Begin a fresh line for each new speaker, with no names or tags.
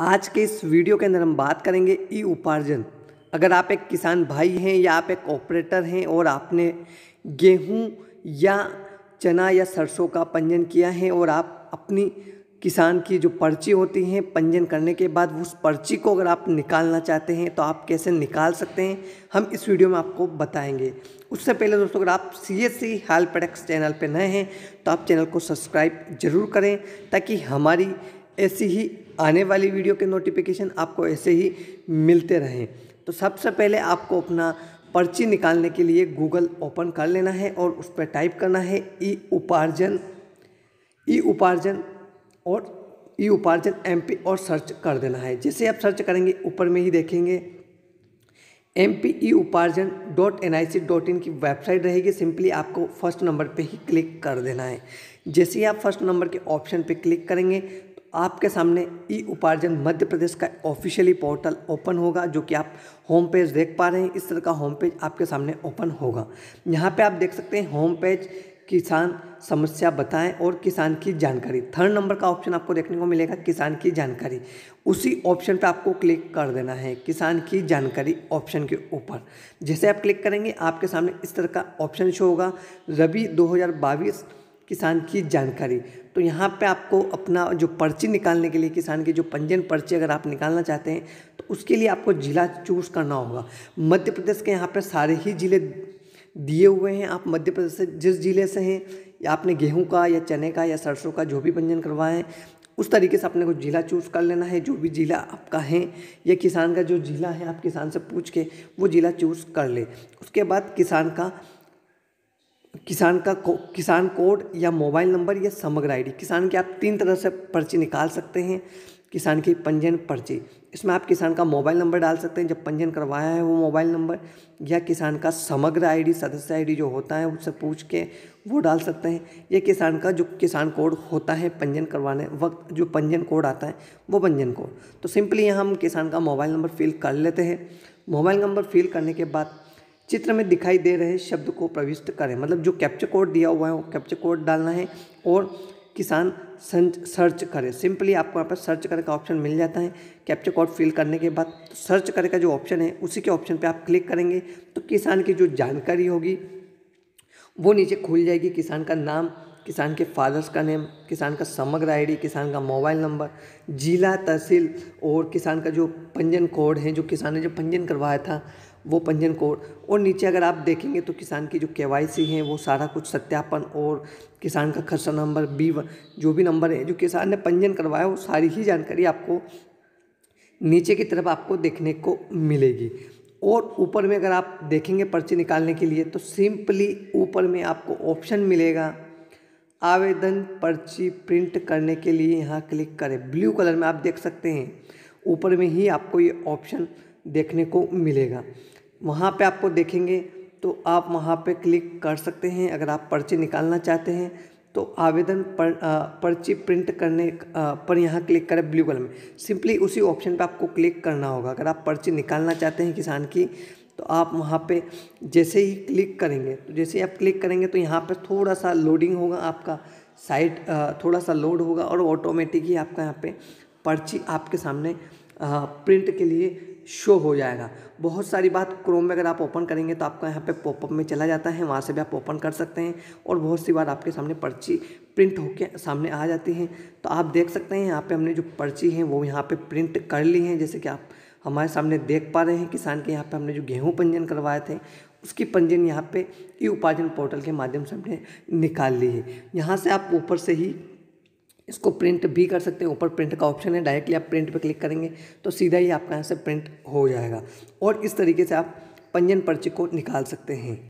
आज के इस वीडियो के अंदर हम बात करेंगे ई उपार्जन अगर आप एक किसान भाई हैं या आप एक ऑपरेटर हैं और आपने गेहूं या चना या सरसों का पंजन किया है और आप अपनी किसान की जो पर्ची होती है पंजन करने के बाद उस पर्ची को अगर आप निकालना चाहते हैं तो आप कैसे निकाल सकते हैं हम इस वीडियो में आपको बताएंगे उससे पहले दोस्तों अगर आप C S C help products channel पर नए हैं तो आप चैनल को सब्सक्राइब जरूर करें ताकि हमारी ऐसी ही आने वाली वीडियो के नोटिफिकेशन आपको ऐसे ही मिलते रहें तो सबसे पहले आपको अपना पर्ची निकालने के लिए गूगल ओपन कर लेना है और उस पर टाइप करना है ई उपार्जन ई उपार्जन और ई उपार्जन एमपी और सर्च कर देना है जैसे आप सर्च करेंगे ऊपर में ही देखेंगे M P e Uparjan dot N I C dot in की वेबसाइट रहेगी सिंपली आपको फर्स्ट नंबर पे ही क्लिक कर देना है जैसे ही आप फर्स्ट नंबर के ऑप्शन पे क्लिक करेंगे आपके सामने ई उपार्जन मध्य प्रदेश का ऑफिशियली पोर्टल ओपन होगा जो कि आप होम पेज देख पा रहे हैं इस तरह का होम पेज आपके सामने ओपन होगा यहाँ पे आप देख सकते हैं होम पेज किसान समस्या बताएं और किसान की जानकारी थर्ड नंबर का ऑप्शन आपको देखने को मिलेगा किसान की जानकारी उसी ऑप्शन पर आपको क्लिक कर देना है किसान की जानकारी ऑप्शन के ऊपर जैसे आप क्लिक करेंगे आपके सामने इस तरह का ऑप्शन शो होगा रबी दो किसान की जानकारी तो यहाँ पे आपको अपना जो पर्ची निकालने के लिए किसान की जो पंजीयन पर्ची अगर आप निकालना चाहते हैं तो उसके लिए आपको ज़िला चूज़ करना होगा मध्य प्रदेश के यहाँ पर सारे ही ज़िले दिए हुए हैं आप मध्य प्रदेश से जिस ज़िले से हैं या आपने गेहूँ का या चने का या सरसों का जो भी पंजीयन करवाएं उस तरीके से अपने को ज़िला चूज़ कर लेना है जो भी ज़िला आपका है या किसान का जो ज़िला है आप किसान से पूछ के वो ज़िला चूज़ कर ले उसके बाद किसान का किसान का को, किसान कोड या मोबाइल नंबर या समग्र आईडी किसान की आप तीन तरह से पर्ची निकाल सकते हैं किसान की पंजीयन पर्ची इसमें आप किसान का मोबाइल नंबर डाल सकते हैं जब पंजीयन करवाया है वो मोबाइल नंबर या किसान का समग्र आईडी सदस्य आईडी जो होता है उससे पूछ के वो डाल सकते हैं या किसान का जो किसान कोड होता है पंजीयन करवाने वक्त जो पंजीयन कोड आता है वो पंजीयन कोड तो सिंपली हम किसान का मोबाइल नंबर फिल कर लेते हैं मोबाइल नंबर फिल करने के बाद चित्र में दिखाई दे रहे शब्द को प्रविष्ट करें मतलब जो कैप्चर कोड दिया हुआ है वो कैप्चर कोड डालना है और किसान सर्च करे सिंपली आपको यहाँ पर सर्च करने का ऑप्शन मिल जाता है कैप्चर कोड फिल करने के बाद तो सर्च करे का जो ऑप्शन है उसी के ऑप्शन पे आप क्लिक करेंगे तो किसान की जो जानकारी होगी वो नीचे खुल जाएगी किसान का नाम किसान के फादर्स का नेम किसान का समग्र आईडी किसान का मोबाइल नंबर जिला तहसील और किसान का जो पंजन कोड है जो किसान ने जो पंजन करवाया था वो पंजीयन कोड और नीचे अगर आप देखेंगे तो किसान की जो के है वो सारा कुछ सत्यापन और किसान का खर्चा नंबर बी जो भी नंबर है जो किसान ने पंजीयन करवाया वो सारी ही जानकारी आपको नीचे की तरफ आपको देखने को मिलेगी और ऊपर में अगर आप देखेंगे पर्ची निकालने के लिए तो सिंपली ऊपर में आपको ऑप्शन मिलेगा आवेदन पर्ची प्रिंट करने के लिए यहाँ क्लिक करें ब्लू कलर में आप देख सकते हैं ऊपर में ही आपको ये ऑप्शन देखने को मिलेगा वहाँ पे आपको देखेंगे तो आप वहाँ पे क्लिक कर सकते हैं अगर आप पर्ची निकालना चाहते हैं तो आवेदन पर पर्ची प्रिंट करने पर यहाँ क्लिक करें ब्लू कलर में सिंपली उसी ऑप्शन पे आपको क्लिक करना होगा अगर आप पर्ची निकालना चाहते हैं किसान की तो आप वहाँ पे जैसे ही क्लिक करेंगे तो जैसे ही आप क्लिक करेंगे तो यहाँ पे थोड़ा सा लोडिंग होगा आपका साइट थोड़ा सा लोड होगा और ऑटोमेटिक ही आपका यहाँ पे पर्ची आपके सामने प्रिंट के लिए शो हो जाएगा बहुत सारी बात क्रोम में अगर आप ओपन करेंगे तो आपका यहाँ पे पॉपअप में चला जाता है वहाँ से भी आप ओपन कर सकते हैं और बहुत सी बार आपके सामने पर्ची प्रिंट होकर सामने आ जाती है तो आप देख सकते हैं यहाँ पे हमने जो पर्ची है वो यहाँ पे प्रिंट कर ली है जैसे कि आप हमारे सामने देख पा रहे हैं किसान के यहाँ पर हमने जो गेहूँ पंजीयन करवाए थे उसकी पंजीयन यहाँ पर ई उपार्जन पोर्टल के माध्यम से हमने निकाल ली है यहाँ से आप ऊपर से ही इसको प्रिंट भी कर सकते हैं ऊपर प्रिंट का ऑप्शन है डायरेक्टली आप प्रिंट पर क्लिक करेंगे तो सीधा ही आपका यहाँ से प्रिंट हो जाएगा और इस तरीके से आप पंजन पर्ची को निकाल सकते हैं